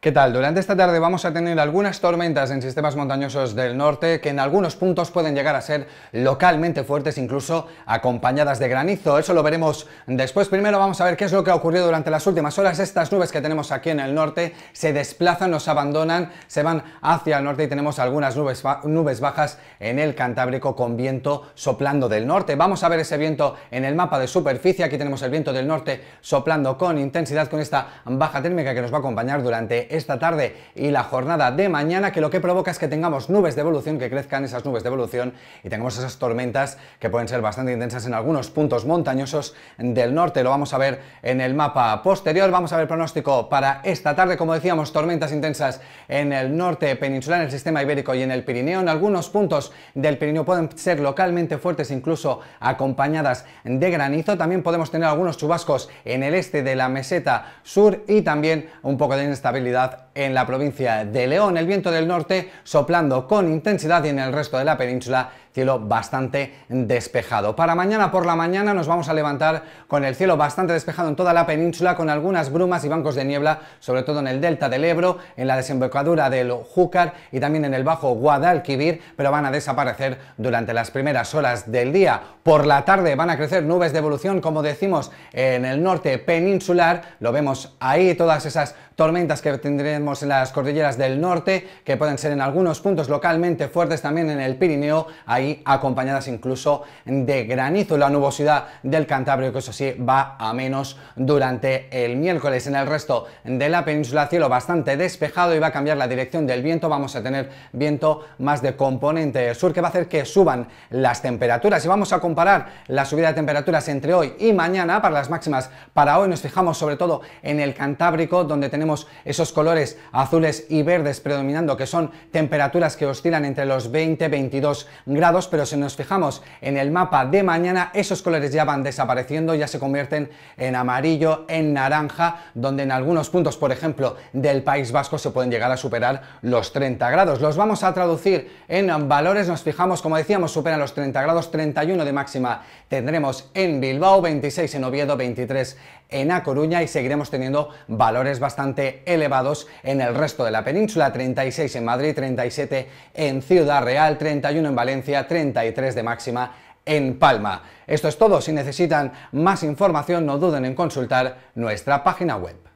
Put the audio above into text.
¿Qué tal? Durante esta tarde vamos a tener algunas tormentas en sistemas montañosos del norte que en algunos puntos pueden llegar a ser localmente fuertes, incluso acompañadas de granizo. Eso lo veremos después. Primero vamos a ver qué es lo que ha ocurrido durante las últimas horas. Estas nubes que tenemos aquí en el norte se desplazan, nos abandonan, se van hacia el norte y tenemos algunas nubes, nubes bajas en el Cantábrico con viento soplando del norte. Vamos a ver ese viento en el mapa de superficie. Aquí tenemos el viento del norte soplando con intensidad con esta baja térmica que nos va a acompañar durante esta tarde y la jornada de mañana, que lo que provoca es que tengamos nubes de evolución, que crezcan esas nubes de evolución y tengamos esas tormentas que pueden ser bastante intensas en algunos puntos montañosos del norte. Lo vamos a ver en el mapa posterior. Vamos a ver pronóstico para esta tarde. Como decíamos, tormentas intensas en el norte peninsular, en el sistema ibérico y en el Pirineo. En algunos puntos del Pirineo pueden ser localmente fuertes, incluso acompañadas de granizo. También podemos tener algunos chubascos en el este de la meseta sur y también un poco de inestabilidad seguridad en la provincia de León, el viento del norte soplando con intensidad y en el resto de la península cielo bastante despejado. Para mañana por la mañana nos vamos a levantar con el cielo bastante despejado en toda la península, con algunas brumas y bancos de niebla, sobre todo en el delta del Ebro, en la desembocadura del Júcar y también en el bajo Guadalquivir, pero van a desaparecer durante las primeras horas del día. Por la tarde van a crecer nubes de evolución, como decimos, en el norte peninsular, lo vemos ahí, todas esas tormentas que tendremos en las cordilleras del norte, que pueden ser en algunos puntos localmente fuertes, también en el Pirineo, ahí acompañadas incluso de granizo. La nubosidad del Cantábrico, eso sí, va a menos durante el miércoles. En el resto de la península, cielo bastante despejado y va a cambiar la dirección del viento. Vamos a tener viento más de componente sur, que va a hacer que suban las temperaturas. Y vamos a comparar la subida de temperaturas entre hoy y mañana para las máximas. Para hoy nos fijamos sobre todo en el Cantábrico, donde tenemos esos colores azules y verdes predominando, que son temperaturas que oscilan entre los 20-22 grados, pero si nos fijamos en el mapa de mañana, esos colores ya van desapareciendo, ya se convierten en amarillo, en naranja, donde en algunos puntos, por ejemplo, del País Vasco se pueden llegar a superar los 30 grados. Los vamos a traducir en valores, nos fijamos, como decíamos, superan los 30 grados, 31 de máxima tendremos en Bilbao, 26 en Oviedo, 23 en A Coruña y seguiremos teniendo valores bastante elevados en el resto de la península, 36 en Madrid, 37 en Ciudad Real, 31 en Valencia, 33 de máxima en Palma. Esto es todo, si necesitan más información no duden en consultar nuestra página web.